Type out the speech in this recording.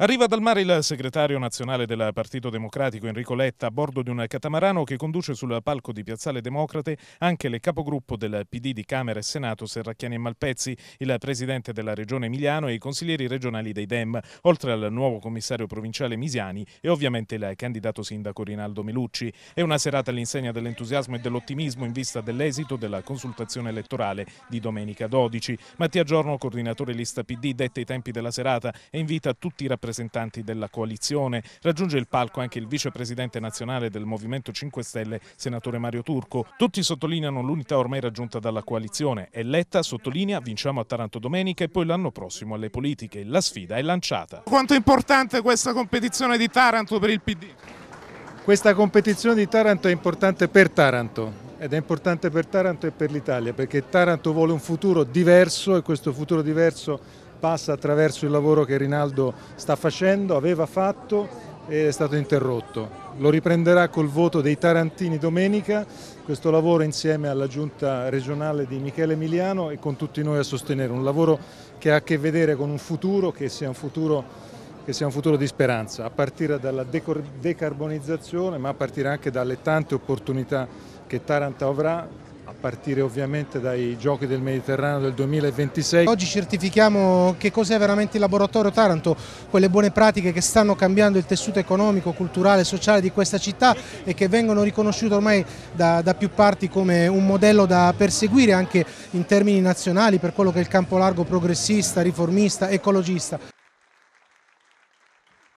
Arriva dal mare il segretario nazionale del Partito Democratico Enrico Letta a bordo di un catamarano che conduce sul palco di Piazzale Democrate anche le capogruppo del PD di Camera e Senato Serracchiani e Malpezzi, il presidente della regione Emiliano e i consiglieri regionali dei Dem, oltre al nuovo commissario provinciale Misiani e ovviamente il candidato sindaco Rinaldo Melucci. È una serata all'insegna dell'entusiasmo e dell'ottimismo in vista dell'esito della consultazione elettorale di domenica 12. Mattia Giorno, coordinatore lista PD, dette i tempi della serata e invita tutti i rappresentanti rappresentanti della coalizione. Raggiunge il palco anche il vicepresidente nazionale del Movimento 5 Stelle, senatore Mario Turco. Tutti sottolineano l'unità ormai raggiunta dalla coalizione Eletta sottolinea vinciamo a Taranto domenica e poi l'anno prossimo alle politiche. La sfida è lanciata. Quanto è importante questa competizione di Taranto per il PD? Questa competizione di Taranto è importante per Taranto ed è importante per Taranto e per l'Italia perché Taranto vuole un futuro diverso e questo futuro diverso passa attraverso il lavoro che Rinaldo sta facendo, aveva fatto e è stato interrotto. Lo riprenderà col voto dei Tarantini domenica, questo lavoro insieme alla giunta regionale di Michele Emiliano e con tutti noi a sostenere, un lavoro che ha a che vedere con un futuro che sia un futuro, sia un futuro di speranza, a partire dalla decarbonizzazione ma a partire anche dalle tante opportunità che Taranta avrà a partire ovviamente dai giochi del Mediterraneo del 2026. Oggi certifichiamo che cos'è veramente il laboratorio Taranto, quelle buone pratiche che stanno cambiando il tessuto economico, culturale, sociale di questa città e che vengono riconosciute ormai da, da più parti come un modello da perseguire anche in termini nazionali per quello che è il campo largo progressista, riformista, ecologista.